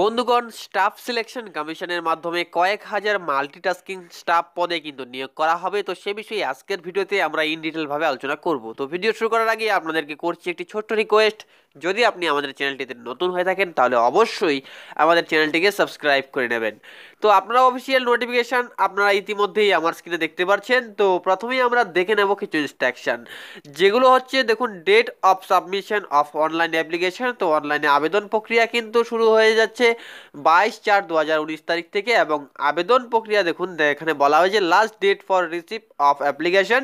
বন্ধুগণ staff selection কমিশনের মাধ্যমে কয়েক হাজার মাল্টিটাস্কিং স্টাফ পদে কিন্তু নিয়োগ করা হবে তো সে বিষয়ে আজকের ভিডিওতে আমরা ইন ডিটেলভাবে আলোচনা করব তো ভিডিও শুরু করার আগে আপনাদেরকে করছি একটি ছোট্ট রিকোয়েস্ট যদি আপনি আমাদের চ্যানেলটিতে নতুন হয়ে থাকেন তাহলে অবশ্যই আমাদের চ্যানেলটিকে সাবস্ক্রাইব করে নেবেন তো আপনারা অফিসিয়াল নোটিফিকেশান আপনারা ইতিমধ্যেই আমার স্ক্রিনে দেখতে পাচ্ছেন তো প্রথমেই আমরা দেখে নেব কিছু ইনস্ট্রাকশান যেগুলো হচ্ছে দেখুন date of submission of online application তো অনলাইনে আবেদন প্রক্রিয়া কিন্তু শুরু হয়ে যাচ্ছে হচ্ছে বাইশ চার দু তারিখ থেকে এবং আবেদন প্রক্রিয়া দেখুন এখানে বলা হয়েছে last date for receive of application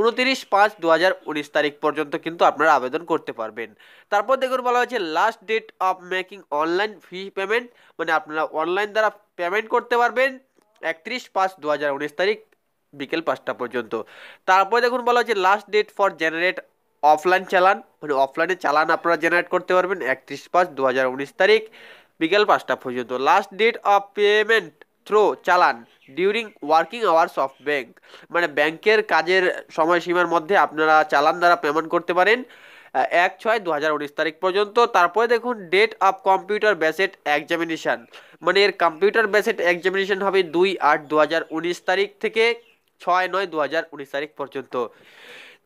উনতিরিশ পাঁচ দু হাজার উনিশ তারিখ পর্যন্ত কিন্তু আপনারা আবেদন করতে পারবেন তারপর দেখুন বলা হয়েছে last date of making online fee payment মানে আপনারা অনলাইন দ্বারা পেমেন্ট করতে পারবেন একত্রিশ পাঁচ দু হাজার উনিশ তারিখ বিকেল পাঁচটা পর্যন্ত তারপর দেখুন বলা হয়েছে last date for generate offline challan মানে অফলাইনে চালান আপনারা জেনারেট করতে পারবেন একত্রিশ পাঁচ দু হাজার উনিশ তারিখ বিকেল পাঁচটা পর্যন্ত last date of payment through challan during working hours of bank মানে ব্যাংকের কাজের সময়সীমার মধ্যে আপনারা চালান দ্বারা পেমেন্ট করতে পারেন এক ছয় দু তারিখ পর্যন্ত তারপরে দেখুন date of computer based examination মানে এর কম্পিউটার বেসেট এক্সামিনেশান হবে দুই আট দু তারিখ থেকে ছয় নয় দু তারিখ পর্যন্ত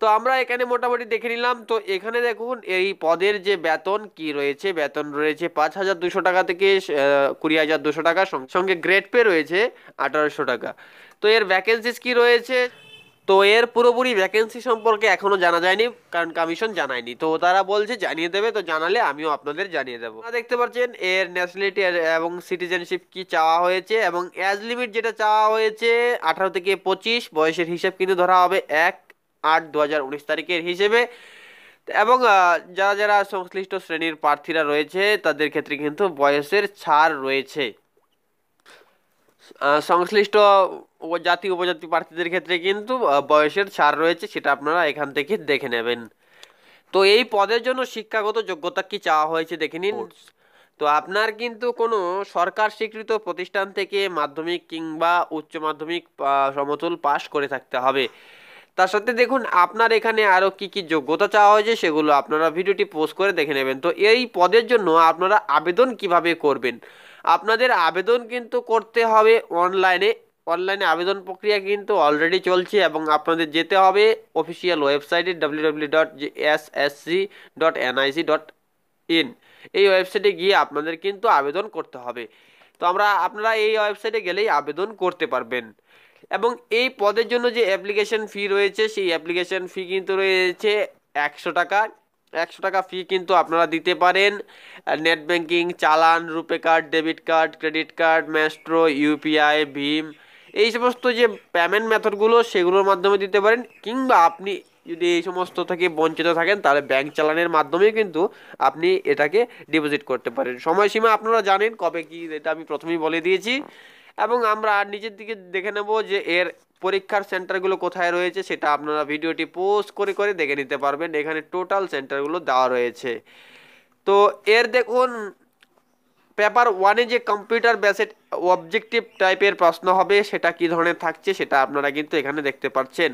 তো আমরা এখানে মোটামুটি দেখে নিলাম তো এখানে দেখুন এই পদের যে বেতন কি রয়েছে বেতন রয়েছে পাঁচ হাজার দুশো টাকা থেকে কুড়ি হাজার দুশো টাকা সঙ্গে গ্রেড পে রয়েছে আঠারোশো টাকা তো এর ভ্যাকেন্সিস কি রয়েছে তো এর পুরোপুরি ভ্যাকেন্সি সম্পর্কে এখনও জানা যায়নি কারণ কমিশন জানায়নি তো তারা বলছে জানিয়ে দেবে তো জানালে আমিও আপনাদের জানিয়ে দেবো দেখতে পাচ্ছেন এর ন্যাশনালিটি এবং সিটিজেনশিপ কি চাওয়া হয়েছে এবং অ্যাজ লিমিট যেটা চাওয়া হয়েছে আঠারো থেকে পঁচিশ বয়সের হিসাব কিন্তু ধরা হবে এক আট দু তারিখের হিসেবে এবং যারা যারা সংশ্লিষ্ট শ্রেণীর প্রার্থীরা রয়েছে তাদের ক্ষেত্রে কিন্তু বয়সের ছাড় রয়েছে সংশ্লিষ্ট জাতি উপজাতি প্রার্থীদের ক্ষেত্রে কিন্তু বয়সের ছাড় রয়েছে সেটা আপনারা এখান থেকে দেখে নেবেন তো এই পদের জন্য শিক্ষাগত যোগ্যতা কি চাওয়া হয়েছে দেখে নিন তো আপনার কিন্তু কোনো সরকার স্বীকৃত প্রতিষ্ঠান থেকে মাধ্যমিক কিংবা উচ্চ মাধ্যমিক সমতুল পাশ করে থাকতে হবে তার সাথে দেখুন আপনার এখানে আরও কি কি যোগ্যতা চাওয়া হয়েছে সেগুলো আপনারা ভিডিওটি পোস্ট করে দেখে নেবেন তো এই পদের জন্য আপনারা আবেদন কিভাবে করবেন আপনাদের আবেদন কিন্তু করতে হবে অনলাইনে অনলাইনে আবেদন প্রক্রিয়া কিন্তু অলরেডি চলছে এবং আপনাদের যেতে হবে অফিসিয়াল ওয়েবসাইটে W W dot S S C dot dot in এই ওয়েবসাইটে গিয়ে আপনাদের কিন্তু আবেদন করতে হবে তো আমরা আপনারা এই ওয়েবসাইটে গেলেই আবেদন করতে পারবেন এবং এই পদের জন্য যে অ্যাপ্লিকেশন ফি রয়েছে সেই অ্যাপ্লিকেশন ফি কিন্তু রয়েছে একশো টাকা একশো টাকা ফি কিন্তু আপনারা দিতে পারেন net banking challan RuPay card debit card credit card Maestro UPI ভীম এই সমস্ত যে পেমেন্ট মেথডগুলো সেগুলোর মাধ্যমে দিতে পারেন কিংবা আপনি যদি এই সমস্ত থেকে বঞ্চিত থাকেন তাহলে ব্যাংক চালানের মাধ্যমে কিন্তু আপনি এটাকে ডিপোজিট করতে পারেন সময়সীমা আপনারা জানেন কবে কি এটা আমি প্রথমেই বলে দিয়েছি এবং আমরা নিজের দিকে দেখে নেব যে এর পরীক্ষার সেন্টারগুলো কোথায় রয়েছে সেটা আপনারা ভিডিওটি পোস্ট করে করে দেখে নিতে পারবেন এখানে টোটাল সেন্টারগুলো দেওয়া রয়েছে তো এর দেখুন পেপার ওয়ানে যে কম্পিউটার বেসেড অবজেক্টিভ টাইপের প্রশ্ন হবে সেটা কি ধরনের থাকছে সেটা আপনারা কিন্তু এখানে দেখতে পাচ্ছেন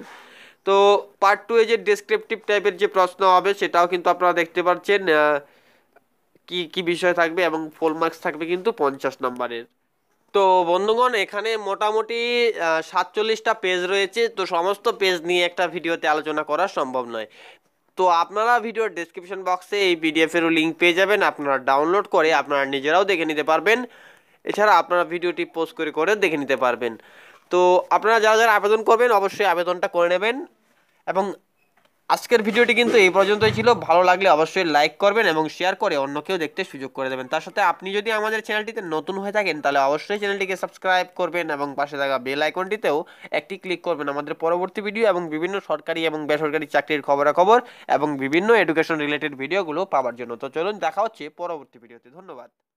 তো পার্ট টু এ যে ডিসক্রিপটিভ টাইপের যে প্রশ্ন হবে সেটাও কিন্তু আপনারা দেখতে পাচ্ছেন কি কি বিষয় থাকবে এবং ফোল মার্কস থাকবে কিন্তু পঞ্চাশ নম্বরের তো বন্ধুগণ এখানে মোটামুটি সাতচল্লিশটা পেজ রয়েছে তো সমস্ত পেজ নিয়ে একটা ভিডিওতে আলোচনা করা সম্ভব নয় তো আপনারা ভিডিওর ডেসক্রিপশন বক্সে এই পিডিএফেরও লিঙ্ক পেয়ে যাবেন আপনারা ডাউনলোড করে আপনারা নিজেরাও দেখে নিতে পারবেন এছাড়া আপনারা ভিডিওটি পোস্ট করে করে দেখে নিতে পারবেন তো আপনারা যারা যারা আবেদন করবেন অবশ্যই আবেদনটা করে নেবেন এবং আজকের ভিডিওটি কিন্তু এই পর্যন্তই ছিল ভালো লাগলে অবশ্যই লাইক করবেন এবং শেয়ার করে অন্য কেউ দেখতে সুযোগ করে দেবেন তার সাথে আপনি যদি আমাদের চ্যানেলটিতে নতুন হয়ে থাকেন তাহলে অবশ্যই চ্যানেলটিকে সাবস্ক্রাইব করবেন এবং পাশে থাকা বেল আইকনটিতেও একটি ক্লিক করবেন আমাদের পরবর্তী ভিডিও এবং বিভিন্ন সরকারি এবং বেসরকারি চাকরির খবরাখবর এবং বিভিন্ন এডুকেশন রিলেটেড ভিডিওগুলো পাওয়ার জন্য তো চলুন দেখা হচ্ছে পরবর্তী ভিডিওতে ধন্যবাদ